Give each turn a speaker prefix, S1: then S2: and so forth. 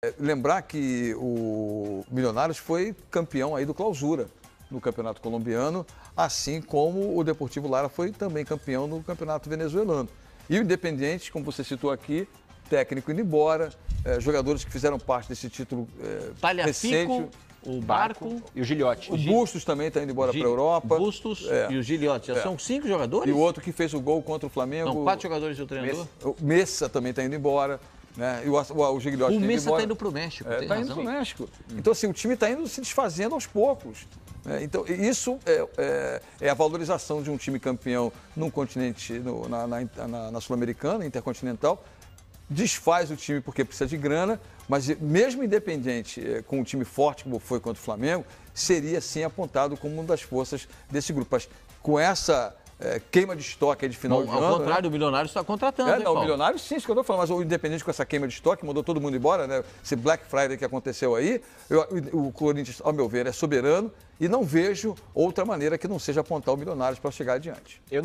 S1: É, lembrar que o Milionários foi campeão aí do Clausura no Campeonato Colombiano, assim como o Deportivo Lara foi também campeão no Campeonato Venezuelano. E o Independiente, como você citou aqui, técnico indo embora, é, jogadores que fizeram parte desse título eh, é, Talhafico, recente. O Barco, e o Gilhote. O Bustos também está indo embora para a Europa. Bustos é. e o Gilhote. Já é. são cinco jogadores? E o outro que fez o gol contra o Flamengo. São quatro jogadores do treinador? Messa, Messa também está indo embora. Né? E o, o, o O está indo para o México. É, está indo para o México. Então, assim, o time está indo se desfazendo aos poucos. Né? Então, isso é, é, é, a valorização de um time campeão num continente, no, na, na, na, na Sul-Americana, intercontinental, desfaz o time porque precisa de grana, mas mesmo independente, é, com um time forte como foi contra o Flamengo, seria sim apontado como uma das forças desse grupo. Mas com essa é, queima de estoque de final Bom, de ano. Ao né? contrário, né? o bilionário está contratando. É, não, o bilionário sim, isso que eu estou falando, mas o independente com essa queima de estoque mandou todo mundo embora, né? Esse Black Friday que aconteceu aí, eu, o, Corinthians, ao meu ver, é soberano e não vejo outra maneira que não seja apontar o bilionário para chegar adiante. Eu